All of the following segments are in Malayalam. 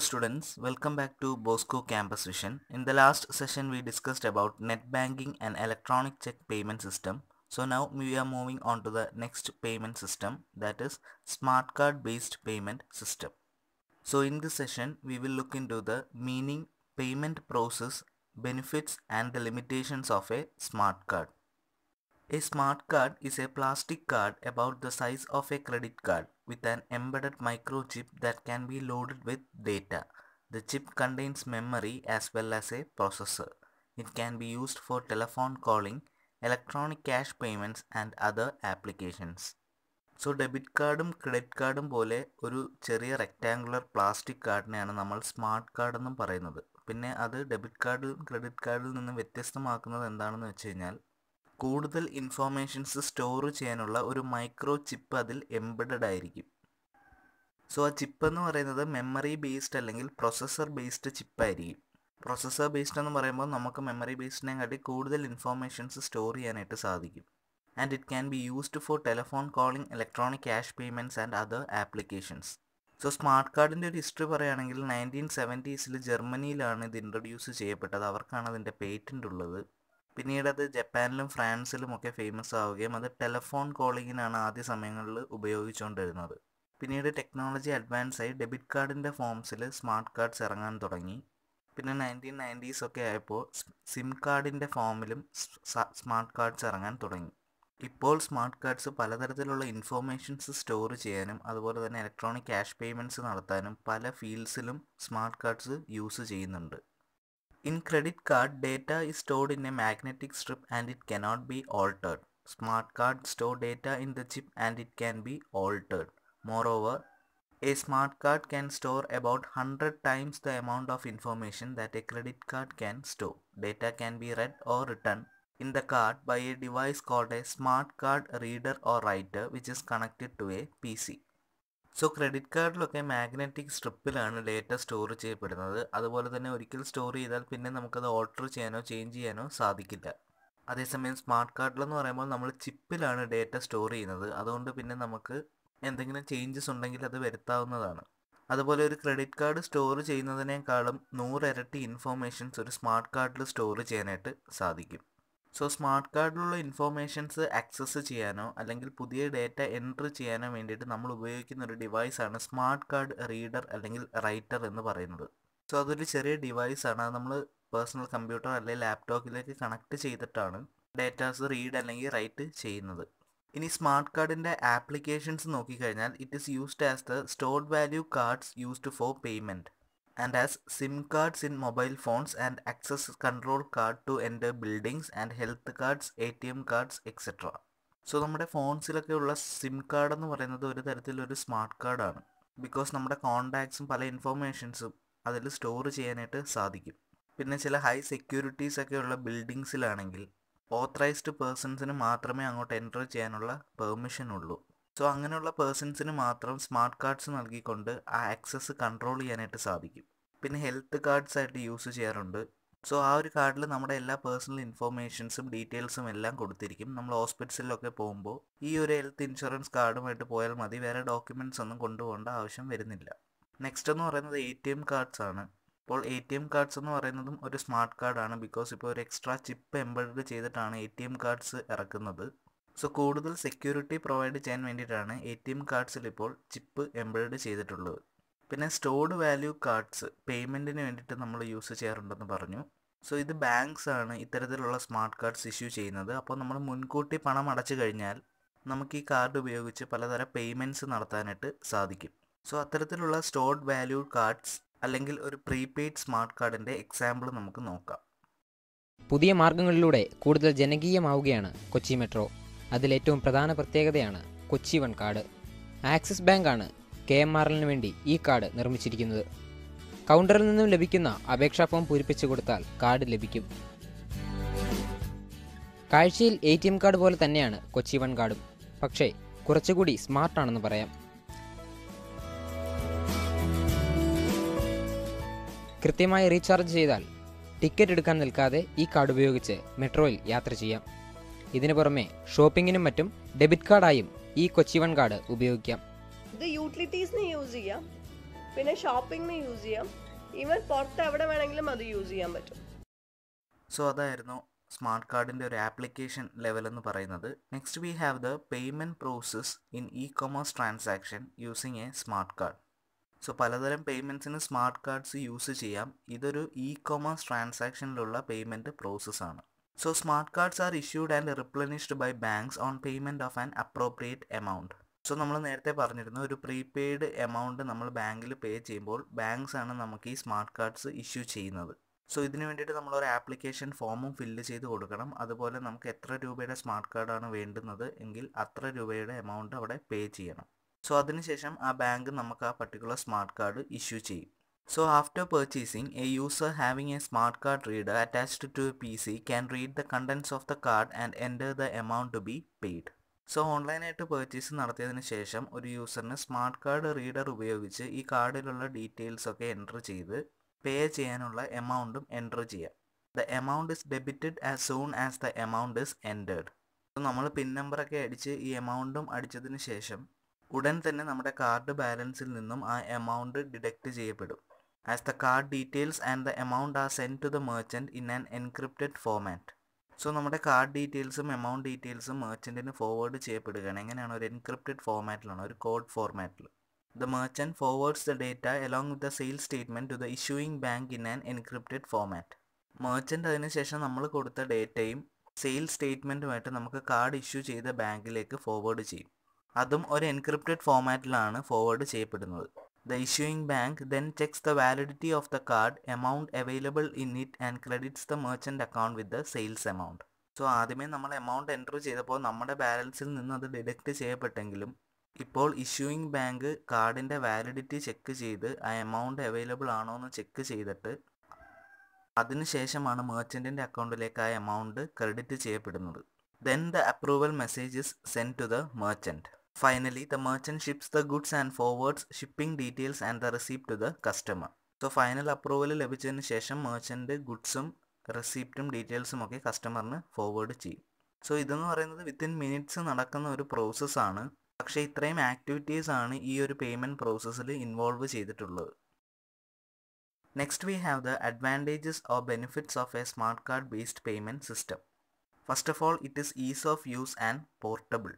students, welcome back to Bosco Campus Vision. In the last session we discussed about net banking and electronic check payment system. So now we are moving on to the next payment system that is smart card based payment system. So in this session we will look into the meaning, payment process, benefits and the limitations of a smart card. A smart card is a plastic card about the size of a credit card with an embedded microchip that can be loaded with data. The chip contains memory as well as a processor. It can be used for telephone calling, electronic cash payments and other applications. So debit കാർഡും ക്രെഡിറ്റ് കാർഡും പോലെ ഒരു ചെറിയ റെക്റ്റാങ്കുലർ പ്ലാസ്റ്റിക് കാർഡിനെയാണ് നമ്മൾ സ്മാർട്ട് കാർഡ് എന്നും പറയുന്നത് പിന്നെ അത് ഡെബിറ്റ് കാർഡിൽ ക്രെഡിറ്റ് കാർഡിൽ നിന്ന് വ്യത്യസ്തമാക്കുന്നത് എന്താണെന്ന് വെച്ച് കഴിഞ്ഞാൽ കൂടുതൽ ഇൻഫോർമേഷൻസ് സ്റ്റോർ ചെയ്യാനുള്ള ഒരു മൈക്രോ ചിപ്പ് അതിൽ എംബഡഡ് ആയിരിക്കും സോ ആ ചിപ്പ് എന്ന് പറയുന്നത് മെമ്മറി ബേസ്ഡ് അല്ലെങ്കിൽ പ്രൊസസ്സർ ബേസ്ഡ് ചിപ്പായിരിക്കും പ്രൊസസ്സർ ബേസ്ഡ് എന്ന് പറയുമ്പോൾ നമുക്ക് മെമ്മറി ബേസ്ഡിനെ കാട്ടി കൂടുതൽ ഇൻഫോർമേഷൻസ് സ്റ്റോർ ചെയ്യാനായിട്ട് സാധിക്കും and it can be used for telephone calling electronic cash payments and other applications so smart കാർഡിൻ്റെ ഒരു ഹിസ്റ്ററി പറയുകയാണെങ്കിൽ നയൻറ്റീൻ സെവൻറ്റീസിൽ ജർമ്മനിയിലാണ് ഇത് ഇൻട്രൊഡ്യൂസ് ചെയ്യപ്പെട്ടത് അവർക്കാണ് അതിൻ്റെ പേറ്റൻ്റ് ഉള്ളത് പിന്നീട് അത് ജപ്പാനിലും ഫ്രാൻസിലും ഒക്കെ ഫേമസ് ആവുകയും അത് ടെലഫോൺ കോളിങ്ങിനാണ് ആദ്യ സമയങ്ങളിൽ ഉപയോഗിച്ചുകൊണ്ടിരുന്നത് പിന്നീട് ടെക്നോളജി അഡ്വാൻസ് ആയി ഡെബിറ്റ് കാർഡിൻ്റെ ഫോംസിൽ സ്മാർട്ട് കാർഡ്സ് ഇറങ്ങാൻ തുടങ്ങി പിന്നെ നയൻറ്റീൻ നയൻറ്റീസ് ഒക്കെ ആയപ്പോൾ സിം കാർഡിൻ്റെ ഫോമിലും സ്മാർട്ട് കാർഡ്സ് ഇറങ്ങാൻ തുടങ്ങി ഇപ്പോൾ സ്മാർട്ട് കാർഡ്സ് പലതരത്തിലുള്ള ഇൻഫോർമേഷൻസ് സ്റ്റോർ ചെയ്യാനും അതുപോലെ തന്നെ ഇലക്ട്രോണിക് ക്യാഷ് പേയ്മെൻറ്റ്സ് നടത്താനും പല ഫീൽഡ്സിലും സ്മാർട്ട് കാർഡ്സ് യൂസ് ചെയ്യുന്നുണ്ട് In credit card, data is stored in a magnetic strip and it cannot be altered. Smart card store data in the chip and it can be altered. Moreover, a smart card can store about 100 times the amount of information that a credit card can store. Data can be read or written in the card by a device called a smart card reader or writer which is connected to a PC. So credit കാർഡിലൊക്കെ മാഗ്നറ്റിക് സ്ട്രിപ്പിലാണ് ഡേറ്റ സ്റ്റോർ ചെയ്യപ്പെടുന്നത് അതുപോലെ തന്നെ ഒരിക്കൽ സ്റ്റോർ ചെയ്താൽ പിന്നെ നമുക്കത് ഓൾട്ടർ ചെയ്യാനോ ചേഞ്ച് ചെയ്യാനോ സാധിക്കില്ല അതേസമയം സ്മാർട്ട് കാർഡിലെന്ന് പറയുമ്പോൾ നമ്മൾ ചിപ്പിലാണ് ഡേറ്റ സ്റ്റോർ ചെയ്യുന്നത് അതുകൊണ്ട് പിന്നെ നമുക്ക് എന്തെങ്കിലും ചേഞ്ചസ് ഉണ്ടെങ്കിൽ അത് വരുത്താവുന്നതാണ് അതുപോലെ ഒരു ക്രെഡിറ്റ് കാർഡ് സ്റ്റോർ ചെയ്യുന്നതിനേക്കാളും നൂറിരട്ടി ഇൻഫോർമേഷൻസ് ഒരു സ്മാർട്ട് കാർഡിൽ സ്റ്റോർ ചെയ്യാനായിട്ട് സാധിക്കും സോ സ്മാർട്ട് കാർഡിലുള്ള ഇൻഫോർമേഷൻസ് ആക്സസ് ചെയ്യാനോ അല്ലെങ്കിൽ പുതിയ ഡേറ്റ എൻട്രി ചെയ്യാനോ വേണ്ടിയിട്ട് നമ്മൾ ഉപയോഗിക്കുന്ന ഒരു ഡിവൈസാണ് സ്മാർട്ട് കാർഡ് റീഡർ അല്ലെങ്കിൽ റൈറ്റർ എന്ന് പറയുന്നത് സോ അതൊരു ചെറിയ ഡിവൈസാണ് അത് നമ്മൾ പേഴ്സണൽ കമ്പ്യൂട്ടർ അല്ലെങ്കിൽ ലാപ്ടോപ്പിലേക്ക് കണക്ട് ചെയ്തിട്ടാണ് ഡേറ്റാസ് റീഡ് അല്ലെങ്കിൽ റൈറ്റ് ചെയ്യുന്നത് ഇനി സ്മാർട്ട് കാർഡിൻ്റെ ആപ്ലിക്കേഷൻസ് നോക്കിക്കഴിഞ്ഞാൽ it is used as the stored value cards used for payment and as SIM cards in mobile phones and access control card to enter buildings and health cards, ATM cards, etc. So നമ്മുടെ ഫോൺസിലൊക്കെയുള്ള സിം കാർഡ് എന്ന് പറയുന്നത് ഒരു തരത്തിലൊരു സ്മാർട്ട് കാർഡാണ് ബിക്കോസ് നമ്മുടെ കോണ്ടാക്ട്സും പല ഇൻഫോർമേഷൻസും അതിൽ സ്റ്റോർ ചെയ്യാനായിട്ട് സാധിക്കും പിന്നെ ചില ഹൈ സെക്യൂരിറ്റീസ് ഒക്കെ ഒക്കെയുള്ള ബിൽഡിങ്സിലാണെങ്കിൽ ഓത്തറൈസ്ഡ് പേഴ്സൺസിന് മാത്രമേ അങ്ങോട്ട് എൻ്റർ ചെയ്യാനുള്ള പെർമിഷൻ ഉള്ളൂ സോ അങ്ങനെയുള്ള പേഴ്സൺസിന് മാത്രം സ്മാർട്ട് കാർഡ്സ് നൽകിക്കൊണ്ട് ആ ആക്സസ് കൺട്രോൾ ചെയ്യാനായിട്ട് സാധിക്കും പിന്നെ ഹെൽത്ത് കാർഡ്സ് ആയിട്ട് യൂസ് ചെയ്യാറുണ്ട് സോ ആ ഒരു കാർഡിൽ നമ്മുടെ എല്ലാ പേഴ്സണൽ ഇൻഫോർമേഷൻസും ഡീറ്റെയിൽസും എല്ലാം കൊടുത്തിരിക്കും നമ്മൾ ഹോസ്പിറ്റലിലൊക്കെ പോകുമ്പോൾ ഈ ഒരു ഹെൽത്ത് ഇൻഷുറൻസ് കാർഡുമായിട്ട് പോയാൽ മതി വേറെ ഡോക്യുമെൻറ്റ്സ് ഒന്നും കൊണ്ടുപോകേണ്ട ആവശ്യം വരുന്നില്ല നെക്സ്റ്റ് എന്ന് പറയുന്നത് എ ടി എം കാർഡ്സ് ആണ് ഇപ്പോൾ എ ടി എം കാർഡ്സ് എന്ന് പറയുന്നതും ഒരു സ്മാർട്ട് കാർഡാണ് ബിക്കോസ് ഇപ്പോൾ ഒരു എക്സ്ട്രാ ചിപ്പ് എംബഡ് ചെയ്തിട്ടാണ് എ ടി എം കാർഡ്സ് ഇറക്കുന്നത് സോ കൂടുതൽ സെക്യൂരിറ്റി പ്രൊവൈഡ് ചെയ്യാൻ വേണ്ടിയിട്ടാണ് എ ടി എം കാർഡ്സിൽ ഇപ്പോൾ ചിപ്പ് എംബ്രോയ്ഡ് ചെയ്തിട്ടുള്ളത് പിന്നെ സ്റ്റോർഡ് വാല്യൂ കാർഡ്സ് പേയ്മെൻറ്റിന് വേണ്ടിയിട്ട് നമ്മൾ യൂസ് ചെയ്യാറുണ്ടെന്ന് പറഞ്ഞു സോ ഇത് ബാങ്ക്സ് ആണ് ഇത്തരത്തിലുള്ള സ്മാർട്ട് കാർഡ്സ് ഇഷ്യൂ ചെയ്യുന്നത് അപ്പോൾ നമ്മൾ മുൻകൂട്ടി പണം അടച്ചു കഴിഞ്ഞാൽ നമുക്ക് ഈ കാർഡ് ഉപയോഗിച്ച് പലതരം പേയ്മെൻറ്റ്സ് നടത്താനായിട്ട് സാധിക്കും സോ അത്തരത്തിലുള്ള സ്റ്റോർഡ് വാല്യൂ കാർഡ്സ് അല്ലെങ്കിൽ ഒരു പ്രീപെയ്ഡ് സ്മാർട്ട് കാർഡിൻ്റെ എക്സാമ്പിൾ നമുക്ക് നോക്കാം പുതിയ മാർഗങ്ങളിലൂടെ കൂടുതൽ ജനകീയമാവുകയാണ് കൊച്ചി മെട്രോ അതിലേറ്റവും പ്രധാന പ്രത്യേകതയാണ് കൊച്ചി വൺ കാർഡ് ആക്സിസ് ബാങ്കാണ് കെ എം ആർ എല്ലിന് വേണ്ടി ഈ കാർഡ് നിർമ്മിച്ചിരിക്കുന്നത് കൗണ്ടറിൽ നിന്നും ലഭിക്കുന്ന അപേക്ഷാ ഫോം പൂരിപ്പിച്ചു കൊടുത്താൽ കാർഡ് ലഭിക്കും കാഴ്ചയിൽ എ ടി എം കാർഡ് പോലെ തന്നെയാണ് കൊച്ചി വൺ കാർഡും പക്ഷേ കുറച്ചുകൂടി സ്മാർട്ടാണെന്ന് പറയാം കൃത്യമായി റീചാർജ് ചെയ്താൽ ടിക്കറ്റ് എടുക്കാൻ നിൽക്കാതെ ഈ കാർഡ് ഉപയോഗിച്ച് മെട്രോയിൽ യാത്ര ചെയ്യാം ഇതിനു പുറമെ ഷോപ്പിങ്ങിനും മറ്റും ഡെബിറ്റ് കാർഡായും ഈ കൊച്ചി വൺ കാർഡ് ഉപയോഗിക്കാം ഇത് യൂട്ടിലിറ്റീസിന് യൂസ് ചെയ്യാം പിന്നെ ഷോപ്പിങ്ങിന് യൂസ് ചെയ്യാം ഈവൻ പുറത്ത് എവിടെ വേണമെങ്കിലും അത് യൂസ് ചെയ്യാൻ പറ്റും സോ അതായിരുന്നു സ്മാർട്ട് കാർഡിൻ്റെ ഒരു ആപ്ലിക്കേഷൻ ലെവൽ എന്ന് പറയുന്നത് next we have the payment process in e commerce transaction using a smart card so പലതരം പേയ്മെൻറ്റ്സിന് സ്മാർട്ട് കാർഡ്സ് യൂസ് ചെയ്യാം ഇതൊരു ഇ കൊമേഴ്സ് ട്രാൻസാക്ഷനിലുള്ള പേയ്മെൻറ്റ് പ്രോസസ്സാണ് So smart cards are issued and replenished by banks on payment of an appropriate amount. So നമ്മൾ നേരത്തെ പറഞ്ഞിരുന്നു ഒരു പ്രീപെയ്ഡ് എമൗണ്ട് നമ്മൾ ബാങ്കിൽ പേ ചെയ്യുമ്പോൾ ബാങ്ക്സ് ആണ് നമുക്ക് ഈ സ്മാർട്ട് കാർഡ്സ് ഇഷ്യൂ ചെയ്യുന്നത് സോ ഇതിന് വേണ്ടിയിട്ട് നമ്മൾ ഒരു ആപ്ലിക്കേഷൻ ഫോമും ഫില്ല് ചെയ്ത് കൊടുക്കണം അതുപോലെ നമുക്ക് എത്ര രൂപയുടെ സ്മാർട്ട് കാർഡാണ് വേണ്ടുന്നത് എങ്കിൽ അത്ര രൂപയുടെ എമൗണ്ട് അവിടെ പേ ചെയ്യണം സോ അതിനുശേഷം ആ ബാങ്ക് നമുക്ക് ആ പർട്ടിക്കുലർ സ്മാർട്ട് കാർഡ് ഇഷ്യൂ ചെയ്യും So after purchasing, a user having a smart card reader attached to a PC can read the contents of the card and enter the amount to be paid. So ഓൺലൈനായിട്ട് പേർച്ചേസ് നടത്തിയതിന് ശേഷം ഒരു യൂസറിന് സ്മാർട്ട് കാർഡ് റീഡർ ഉപയോഗിച്ച് ഈ കാർഡിലുള്ള ഡീറ്റെയിൽസ് ഒക്കെ എൻ്റർ ചെയ്ത് പേ ചെയ്യാനുള്ള എമൗണ്ടും എൻ്റർ ചെയ്യാം the amount is debited as soon as the amount is entered നമ്മൾ പിൻ നമ്പറൊക്കെ അടിച്ച് ഈ എമൗണ്ടും അടിച്ചതിന് ശേഷം ഉടൻ തന്നെ നമ്മുടെ കാർഡ് ബാലൻസിൽ നിന്നും ആ എമൗണ്ട് ഡിഡക്റ്റ് ചെയ്യപ്പെടും as the card details and the amount are sent to the merchant in an encrypted format. So നമ്മുടെ കാർഡ് ഡീറ്റെയിൽസും എമൗണ്ട് ഡീറ്റെയിൽസും മെർച്ചൻറ്റിന് ഫോർവേഡ് ചെയ്യപ്പെടുകയാണ് എങ്ങനെയാണ് ഒരു എൻക്രിപ്റ്റഡ് ഫോർമാറ്റിലാണ് ഒരു കോഡ് ഫോർമാറ്റിൽ the merchant forwards the data along with the sale statement to the issuing bank in an encrypted format merchant അതിനുശേഷം നമ്മൾ കൊടുത്ത ഡേറ്റയും സെയിൽ സ്റ്റേറ്റ്മെൻറ്റുമായിട്ട് നമുക്ക് കാർഡ് ഇഷ്യൂ ചെയ്ത ബാങ്കിലേക്ക് ഫോർവേഡ് ചെയ്യും അതും ഒരു എൻക്രിപ്റ്റഡ് ഫോർമാറ്റിലാണ് ഫോർവേഡ് ചെയ്യപ്പെടുന്നത് The issuing bank then checks the validity of the card, amount available in it and credits the merchant account with the sales amount. So ആദ്യമേ നമ്മൾ എമൗണ്ട് എൻറ്റർ ചെയ്തപ്പോൾ നമ്മുടെ ബാലൻസിൽ നിന്ന് അത് ഡിഡക്റ്റ് ചെയ്യപ്പെട്ടെങ്കിലും ഇപ്പോൾ ഇഷ്യൂയിങ് ബാങ്ക് കാർഡിൻ്റെ വാലിഡിറ്റി ചെക്ക് ചെയ്ത് ആ എമൗണ്ട് അവൈലബിൾ ആണോ എന്ന് ചെക്ക് ചെയ്തിട്ട് അതിനുശേഷമാണ് മെർച്ചൻറ്റിൻ്റെ അക്കൗണ്ടിലേക്ക് ആ എമൗണ്ട് ക്രെഡിറ്റ് ചെയ്യപ്പെടുന്നത് then the approval messages send to the merchant finally the merchant ships the goods and forwards shipping details and the receipt to the customer so final approval ലഭിച്ചതിന് ശേഷം മെർച്ചൻ്റ് ഗുഡ്സും റെസീപ്റ്റും ഡീറ്റെയിൽസും ഒക്കെ കസ്റ്റമറിന് ഫോർവേഡ് ചെയ്യും സോ ഇതെന്ന് പറയുന്നത് വിത്തിൻ മിനിറ്റ്സ് നടക്കുന്ന ഒരു പ്രോസസ്സാണ് പക്ഷേ ഇത്രയും ആക്ടിവിറ്റീസ് ആണ് ഈ ഒരു പേയ്മെൻറ്റ് പ്രോസസ്സിൽ ഇൻവോൾവ് ചെയ്തിട്ടുള്ളത് next we have the advantages or benefits of a smart card based payment system first of all it is ease of use and portable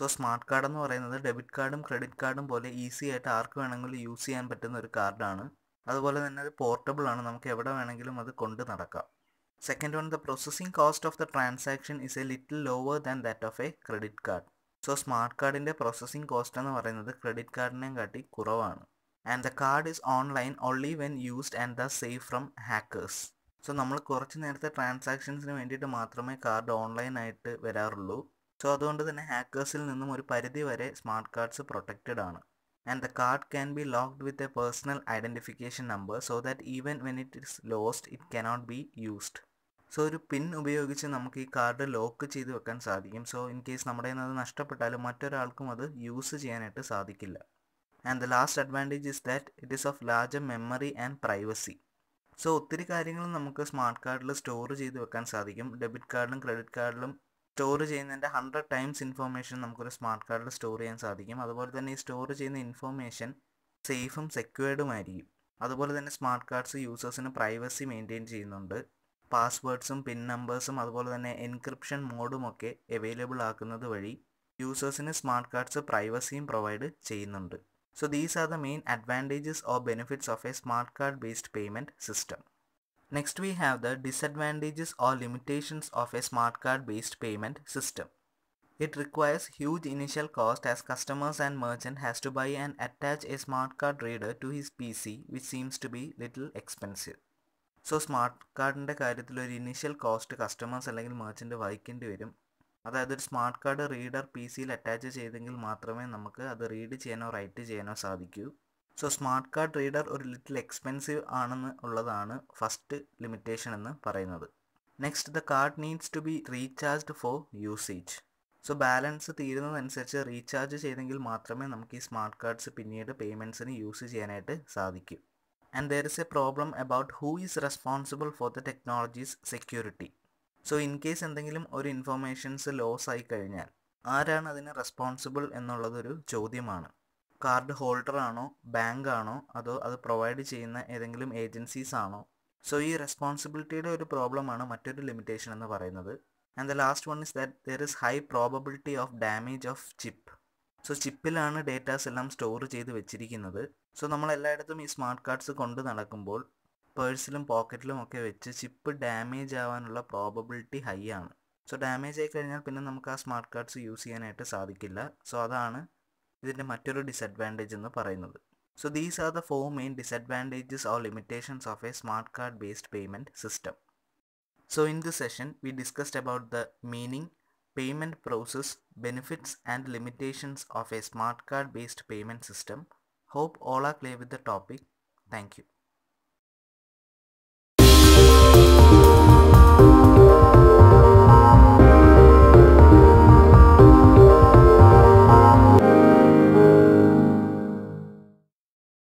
so smart card എന്ന് പറയുന്നത് ഡെബിറ്റ് കാർഡും ക്രെഡിറ്റ് കാർഡും പോലെ ഈസി ആയിട്ട് ആർക്ക് വേണമെങ്കിലും യൂസ് ചെയ്യാൻ പറ്റുന്ന ഒരു കാർഡാണ് അതുപോലെ തന്നെ അത് പോർട്ടബിൾ ആണ് നമുക്ക് എവിടെ വേണമെങ്കിലും അത് കൊണ്ട് നടക്കാം second one the processing cost of the transaction is a little lower than that of a credit card so smart കാർഡിൻ്റെ പ്രോസസ്സിംഗ് കോസ്റ്റ് എന്ന് പറയുന്നത് ക്രെഡിറ്റ് കാർഡിനെയും കാട്ടി കുറവാണ് and the card is online only when used and the safe from hackers so നമ്മൾ കുറച്ച് നേരത്തെ ട്രാൻസാക്ഷൻസിന് വേണ്ടിയിട്ട് മാത്രമേ കാർഡ് ഓൺലൈനായിട്ട് വരാറുള്ളൂ സോ അതുകൊണ്ട് തന്നെ ഹാക്കേഴ്സിൽ നിന്നും ഒരു പരിധി വരെ സ്മാർട്ട് കാർഡ്സ് പ്രൊട്ടക്റ്റഡ് ആണ് and the card can be locked with a personal identification number so that even when it is lost it cannot be used so ഒരു പിൻ ഉപയോഗിച്ച് നമുക്ക് ഈ കാർഡ് ലോക്ക് ചെയ്ത് വെക്കാൻ സാധിക്കും സോ ഇൻ കേസ് നമ്മുടെ അത് നഷ്ടപ്പെട്ടാലും മറ്റൊരാൾക്കും അത് യൂസ് ചെയ്യാനായിട്ട് സാധിക്കില്ല and the last advantage is that it is of large memory and privacy so ഒത്തിരി കാര്യങ്ങൾ നമുക്ക് സ്മാർട്ട് കാർഡിൽ സ്റ്റോർ ചെയ്ത് വെക്കാൻ സാധിക്കും ഡെബിറ്റ് കാർഡിലും ക്രെഡിറ്റ് കാർഡിലും സ്റ്റോർ ചെയ്യുന്നതിൻ്റെ ഹൺഡ്രഡ് ടൈംസ് ഇൻഫോർമേഷൻ നമുക്കൊരു സ്മാർട്ട് കാർഡിൽ സ്റ്റോർ ചെയ്യാൻ സാധിക്കും അതുപോലെ തന്നെ ഈ സ്റ്റോർ ചെയ്യുന്ന ഇൻഫോർമേഷൻ സേഫും ആയിരിക്കും അതുപോലെ തന്നെ സ്മാർട്ട് കാർഡ്സ് യൂസേഴ്സിന് പ്രൈവസി മെയിൻറ്റെയിൻ ചെയ്യുന്നുണ്ട് പാസ്വേഡ്സും പിൻ നമ്പേഴ്സും അതുപോലെ തന്നെ എൻക്രിപ്ഷൻ മോഡും ഒക്കെ അവൈലബിൾ ആക്കുന്നത് വഴി യൂസേഴ്സിന് സ്മാർട്ട് കാർഡ്സ് പ്രൈവസിയും പ്രൊവൈഡ് ചെയ്യുന്നുണ്ട് so these are the main advantages or benefits of a smart card based payment system Next we have the disadvantages or limitations of a smart card based payment system. It requires huge initial cost as customers and merchant has to buy and attach a smart card reader to his PC which seems to be little expensive. So smart കാർഡിൻ്റെ കാര്യത്തിൽ ഒരു ഇനീഷ്യൽ കോസ്റ്റ് കസ്റ്റമേഴ്സ് അല്ലെങ്കിൽ മെർച്ചൻ്റ് വഹിക്കേണ്ടി വരും അതായത് ഒരു സ്മാർട്ട് കാർഡ് റീഡർ പി സിയിൽ അറ്റാച്ച് ചെയ്തെങ്കിൽ മാത്രമേ നമുക്ക് അത് റീഡ് ചെയ്യാനോ റൈറ്റ് ചെയ്യാനോ സാധിക്കൂ സോ സ്മാർട്ട് കാർഡ് റീഡർ ഒരു ലിറ്റിൽ എക്സ്പെൻസീവ് ആണെന്ന് ഉള്ളതാണ് ഫസ്റ്റ് ലിമിറ്റേഷൻ എന്ന് പറയുന്നത് next the card needs to be recharged for usage so balance തീരുന്നതനുസരിച്ച് റീചാർജ് ചെയ്തെങ്കിൽ മാത്രമേ നമുക്ക് ഈ സ്മാർട്ട് കാർഡ്സ് പിന്നീട് പേയ്മെൻറ്റ്സിന് യൂസ് ചെയ്യാനായിട്ട് സാധിക്കൂ and there is a problem about who is responsible for the technologies security so in case എന്തെങ്കിലും ഒരു ഇൻഫർമേഷൻസ് ലോസ് ആയി കഴിഞ്ഞാൽ ആരാണ് അതിന് റെസ്പോൺസിബിൾ എന്നുള്ളതൊരു ചോദ്യമാണ് കാർഡ് ഹോൾഡർ ആണോ ബാങ്ക് ആണോ അതോ അത് പ്രൊവൈഡ് ചെയ്യുന്ന ഏതെങ്കിലും ഏജൻസീസ് ആണോ സോ ഈ റെസ്പോൺസിബിലിറ്റിയുടെ ഒരു പ്രോബ്ലമാണ് മറ്റൊരു ലിമിറ്റേഷൻ എന്ന് പറയുന്നത് and the last one is that there is high probability of damage of chip so ചിപ്പിലാണ് ഡേറ്റാസ് എല്ലാം സ്റ്റോർ ചെയ്ത് വെച്ചിരിക്കുന്നത് സോ നമ്മൾ എല്ലായിടത്തും ഈ സ്മാർട്ട് കാർഡ്സ് കൊണ്ട് നടക്കുമ്പോൾ പേഴ്സിലും പോക്കറ്റിലും ഒക്കെ വെച്ച് ചിപ്പ് ഡാമേജ് ആവാനുള്ള പ്രോബബിലിറ്റി ഹൈ ആണ് സോ ഡാമേജ് ആയി കഴിഞ്ഞാൽ പിന്നെ നമുക്ക് ആ സ്മാർട്ട് കാർഡ്സ് യൂസ് ചെയ്യാനായിട്ട് സാധിക്കില്ല സോ അതാണ് a material disadvantage in the എന്ന് പറയുന്നത് So these are the four main disadvantages or limitations of a smart card based payment system. So in this session, we discussed about the meaning, payment process, benefits and limitations of a smart card based payment system. Hope all are clear with the topic. Thank you.